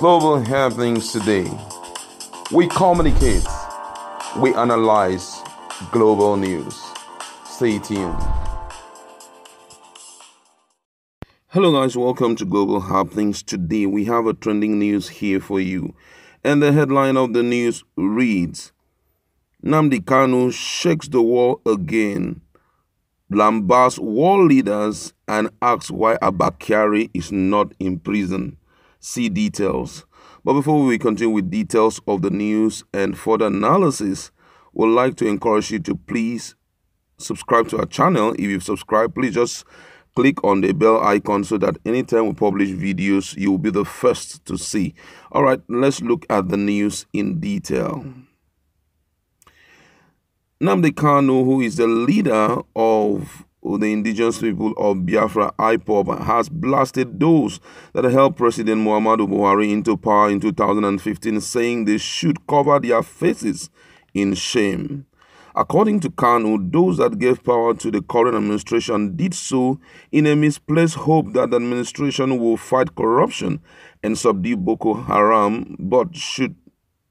global happenings today. We communicate, we analyze global news. Stay tuned. Hello, guys, welcome to Global Happenings. Today, we have a trending news here for you. And the headline of the news reads Namdi Kanu shakes the wall again, lambasts world leaders, and asks why Abakari is not in prison. See details. But before we continue with details of the news and further analysis, we'd like to encourage you to please subscribe to our channel. If you've subscribed, please just click on the bell icon so that anytime we publish videos, you will be the first to see. All right, let's look at the news in detail. Namde Kanu, who is the leader of the indigenous people of Biafra, IPOB, has blasted those that helped President Muhammadu Buhari into power in 2015, saying they should cover their faces in shame. According to Kanu, those that gave power to the current administration did so in a misplaced hope that the administration will fight corruption and subdue Boko Haram, but should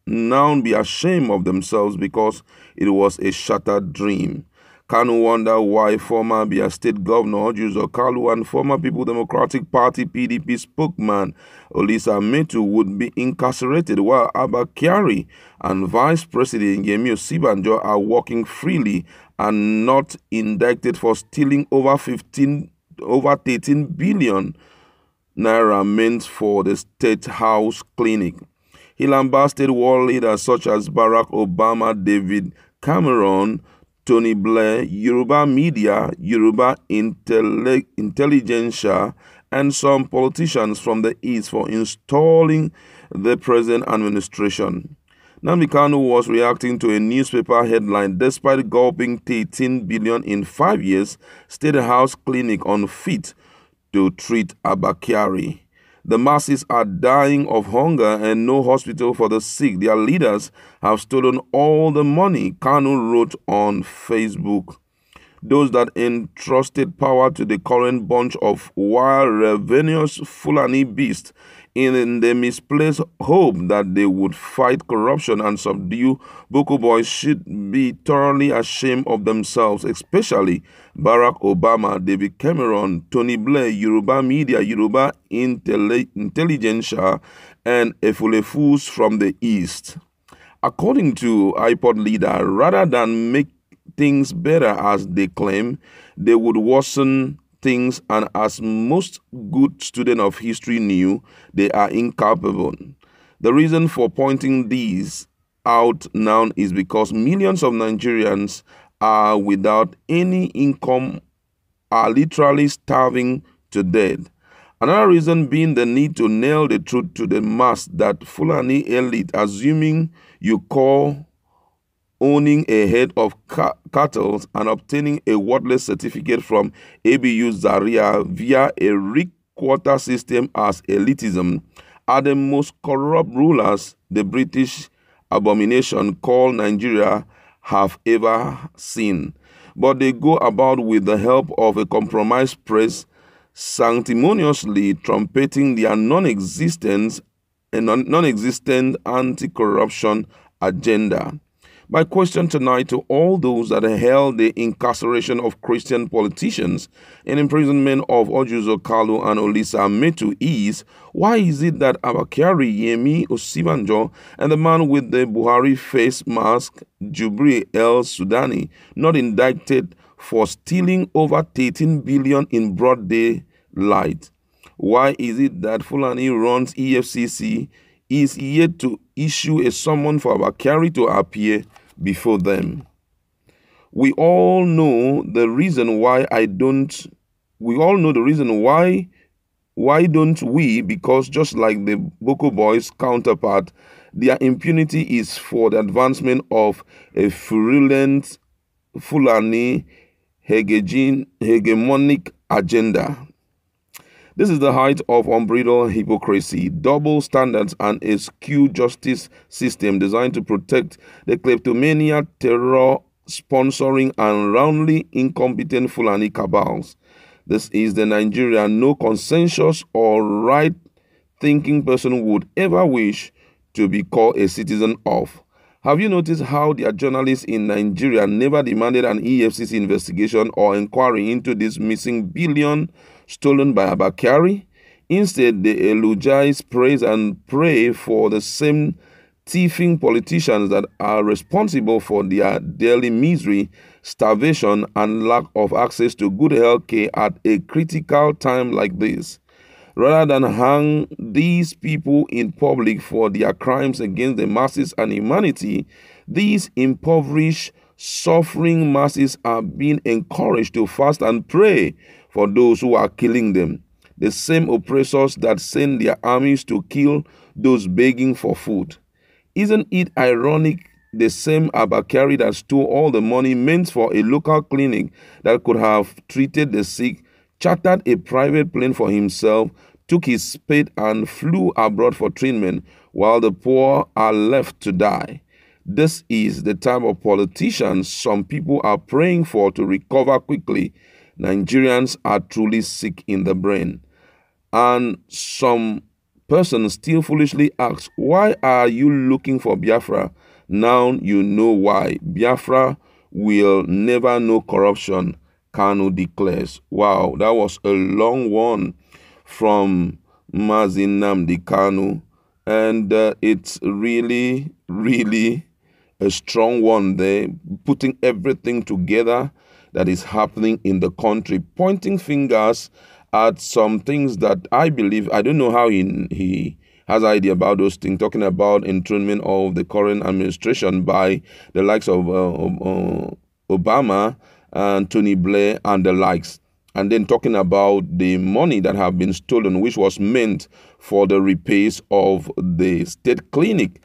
now be ashamed of themselves because it was a shattered dream. Kanu wonder why former Abia State Governor Juzo Kalu and former People Democratic Party PDP spokesman Olisa Metu would be incarcerated while Abba Kyari and Vice President Yemi Osibanjo are walking freely and not indicted for stealing over 15 over 13 billion naira meant for the state house clinic. He lambasted world leaders such as Barack Obama, David Cameron, Tony Blair, Yoruba media, Yoruba intelli- intelligentsia, and some politicians from the East for installing the present administration. Namikano was reacting to a newspaper headline despite gulping 13 billion in five years, State House Clinic on feet to treat Abakari. The masses are dying of hunger and no hospital for the sick. Their leaders have stolen all the money, Kanu wrote on Facebook those that entrusted power to the current bunch of wild, ravenous Fulani beasts in the misplaced hope that they would fight corruption and subdue Boko Boys should be thoroughly ashamed of themselves, especially Barack Obama, David Cameron, Tony Blair, Yoruba media, Yoruba intelli- intelligentsia, and Efulefus from the East. According to iPod Leader, rather than make things better as they claim, they would worsen things, and as most good students of history knew, they are incapable. The reason for pointing these out now is because millions of Nigerians are without any income, are literally starving to death. Another reason being the need to nail the truth to the mass that Fulani elite, assuming you call owning a head of ca- cattle and obtaining a worthless certificate from ABU Zaria via a rick quarter system as elitism are the most corrupt rulers the British abomination called Nigeria have ever seen. But they go about with the help of a compromised press, sanctimoniously trumpeting their non-existence and non-existent anti-corruption agenda. My question tonight to all those that hail the incarceration of Christian politicians and imprisonment of Ojuzo Kalu and Olisa Metu is why is it that Abakari Yemi Osibanjo and the man with the Buhari face mask, Jubri El Sudani, not indicted for stealing over 13 billion in broad daylight? Why is it that Fulani runs EFCC is yet to issue a summon for Abakari to appear before them. We all know the reason why I don't we all know the reason why why don't we because just like the Boko Boys counterpart their impunity is for the advancement of a virulent Fulani hegemonic agenda. This is the height of unbridled hypocrisy, double standards, and a skewed justice system designed to protect the kleptomania, terror sponsoring, and roundly incompetent Fulani cabals. This is the Nigeria no consensus or right thinking person would ever wish to be called a citizen of. Have you noticed how their journalists in Nigeria never demanded an EFCC investigation or inquiry into this missing billion stolen by Abakari. Instead, they eulogize, praise, and pray for the same thieving politicians that are responsible for their daily misery, starvation, and lack of access to good health care at a critical time like this. Rather than hang these people in public for their crimes against the masses and humanity, these impoverished, suffering masses are being encouraged to fast and pray for those who are killing them, the same oppressors that send their armies to kill those begging for food. Isn't it ironic the same Abakari that stole all the money meant for a local clinic that could have treated the sick, chartered a private plane for himself, took his spade and flew abroad for treatment, while the poor are left to die. This is the type of politicians some people are praying for to recover quickly Nigerians are truly sick in the brain. And some person still foolishly asks, Why are you looking for Biafra? Now you know why. Biafra will never know corruption, Kanu declares. Wow, that was a long one from the Kanu. And uh, it's really, really a strong one there, putting everything together that is happening in the country, pointing fingers at some things that I believe, I don't know how he, he has idea about those things, talking about enthronement of the current administration by the likes of uh, uh Obama and Tony Blair and the likes. And then talking about the money that have been stolen, which was meant for the repairs of the state clinic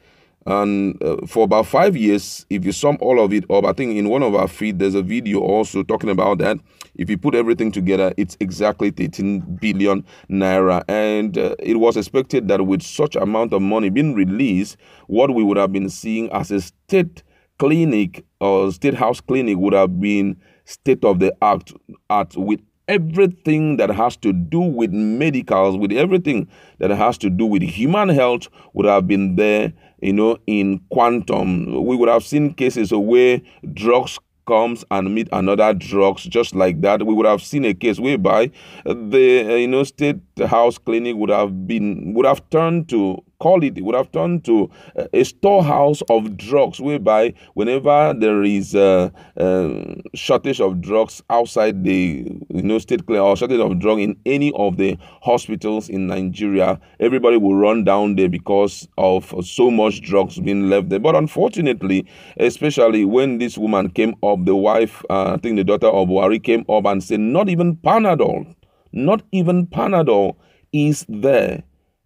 and uh, for about five years if you sum all of it up i think in one of our feed there's a video also talking about that if you put everything together it's exactly 13 billion naira and uh, it was expected that with such amount of money being released what we would have been seeing as a state clinic or state house clinic would have been state of the art art with everything that has to do with medicals, with everything that has to do with human health, would have been there you know, in quantum. We would have seen cases where drugs comes and meet another drugs just like that we would have seen a case whereby the uh, you know state house clinic would have been would have turned to Call it. It would have turned to a storehouse of drugs, whereby whenever there is a, a shortage of drugs outside the you know state or shortage of drug in any of the hospitals in Nigeria, everybody will run down there because of so much drugs being left there. But unfortunately, especially when this woman came up, the wife, uh, I think the daughter of Wari came up and said, not even Panadol, not even Panadol is there.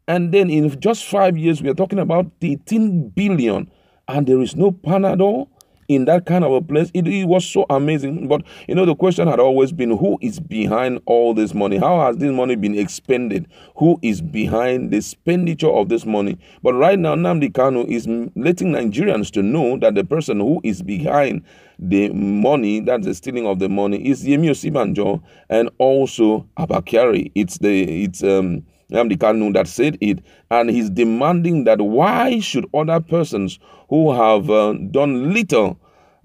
And then in just five years, we are talking about 18 billion. And there is no Panadol in that kind of a place. It, it, was so amazing. But you know, the question had always been who is behind all this money? How has this money been expended? Who is behind the expenditure of this money? But right now, Namdi Kanu is letting Nigerians to know that the person who is behind the money, that's the stealing of the money, is Yemi Osibanjo and also Abakari. It's the, it's, um, I am the Namdi that said it, and he's demanding that why should other persons who have uh, done little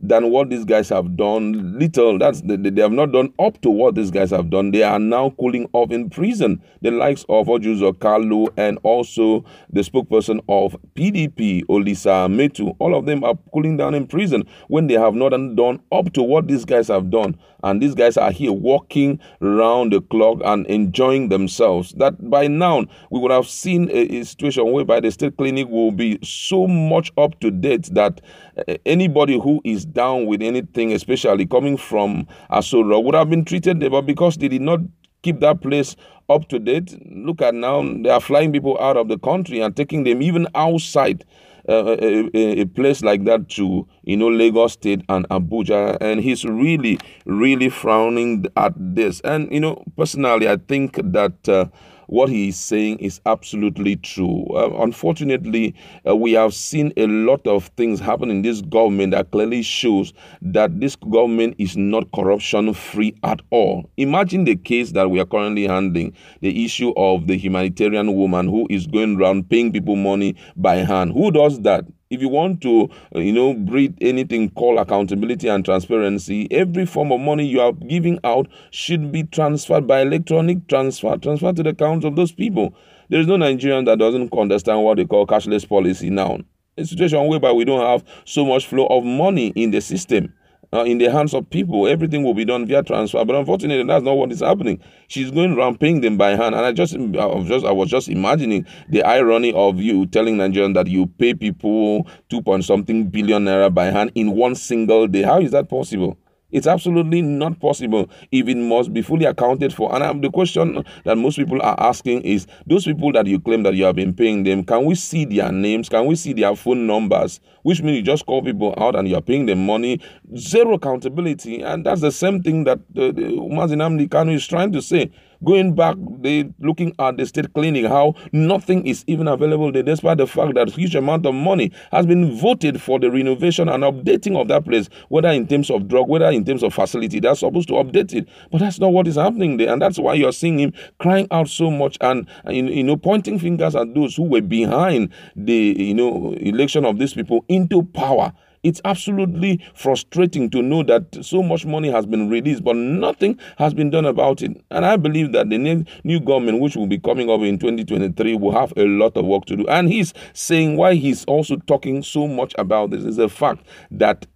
than what these guys have done. Little, that's they, they have not done up to what these guys have done. They are now cooling off in prison. The likes of Ojuzo Kalu and also the spokesperson of PDP, Olisa Metu, all of them are cooling down in prison when they have not done up to what these guys have done. And these guys are here walking round the clock and enjoying themselves. That by now we would have seen a, a situation whereby the state clinic will be so much up to date that eh, anybody who is down with anything, especially coming from Asura, would have been treated there, but because they did not keep that place up to date, look at now, they are flying people out of the country and taking them even outside. Uh, uh, uh a, a, place like that to you know Lagos State and Abuja, and he's really really frowning at this. And you know personally, I think that uh, what he is saying is absolutely true. Uh, unfortunately, uh, we have seen a lot of things happen in this government that clearly shows that this government is not corruption free at all. Imagine the case that we are currently handling the issue of the humanitarian woman who is going around paying people money by hand. Who does that? If you want to, uh, you know, breed anything called accountability and transparency, every form of money you are giving out should be transferred by electronic transfer, transfer to the accounts of those people. There is no Nigerian that doesn't understand what they call cashless policy now. A situation whereby we don't have so much flow of money in the system uh, in the hands of people. Everything will be done via transfer. But unfortunately, that's not what is happening. She's going around paying them by hand. And I just, I was just, I was just imagining the irony of you telling Nigerians that you pay people two point something billion naira by hand in one single day. How is that possible? It's absolutely not possible if it must be fully accounted for. And um, the question that most people are asking is those people that you claim that you have been paying them, can we see their names? Can we see their phone numbers? Which means you just call people out and you're paying them money. Zero accountability. And that's the same thing that uh, Mazin Amdi Kanu is trying to say. Going back, they looking at the state clinic, how nothing is even available there, despite the fact that huge amount of money has been voted for the renovation and updating of that place, whether in terms of drug, whether in terms of facility. That's supposed to update it, but that's not what is happening there, and that's why you're seeing him crying out so much and you know pointing fingers at those who were behind the you know election of these people into power it's absolutely frustrating to know that so much money has been released, but nothing has been done about it. And I believe that the new, government, which will be coming up in 2023, will have a lot of work to do. And he's saying why he's also talking so much about this is the fact that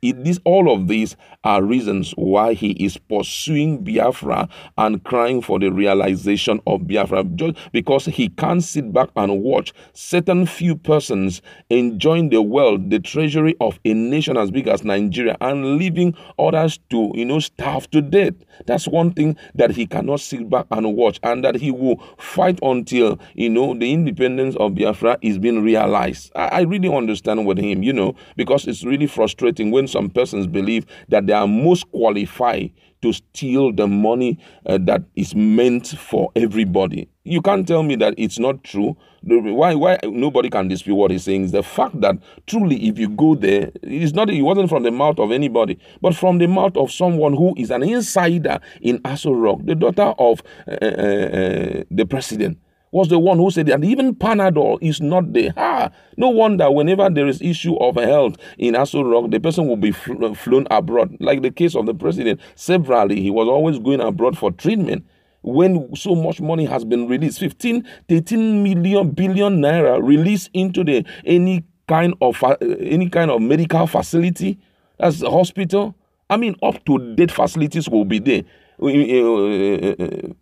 all of these are reasons why he is pursuing Biafra and crying for the realization of Biafra, just because he can't sit back and watch certain few persons enjoying the wealth, the treasury of a nation nation as big as Nigeria and leaving others to, you know, starve to death. That's one thing that he cannot sit back and watch and that he will fight until, you know, the independence of Biafra is being realized. I, I really understand with him, you know, because it's really frustrating when some persons believe that they are most qualified to steal the money uh, that is meant for everybody. You can't tell me that it's not true. Why? Why nobody can dispute what he's saying is the fact that truly, if you go there, it's not. It wasn't from the mouth of anybody, but from the mouth of someone who is an insider in Aso Rock, the daughter of uh, uh, uh the president was the one who said, and even Panadol is not there. Ah, no wonder whenever there is issue of health in Aso Rock, the person will be fl- uh, flown abroad. Like the case of the president, severally, he was always going abroad for treatment when so much money has been released 15 13 million billion naira released into the any kind of uh, any kind of medical facility that's a hospital i mean up to date facilities will be there uh, uh, uh, uh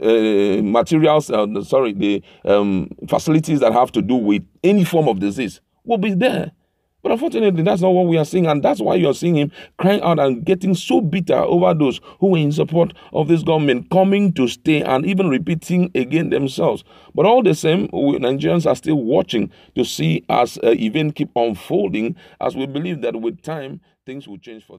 uh, materials, uh, sorry, the um, facilities that have to do with any form of disease will be there. But unfortunately, that's not what we are seeing, and that's why you're seeing him crying out and getting so bitter over those who were in support of this government coming to stay and even repeating again themselves. But all the same, we, Nigerians are still watching to see as uh, events keep unfolding, as we believe that with time, things will change for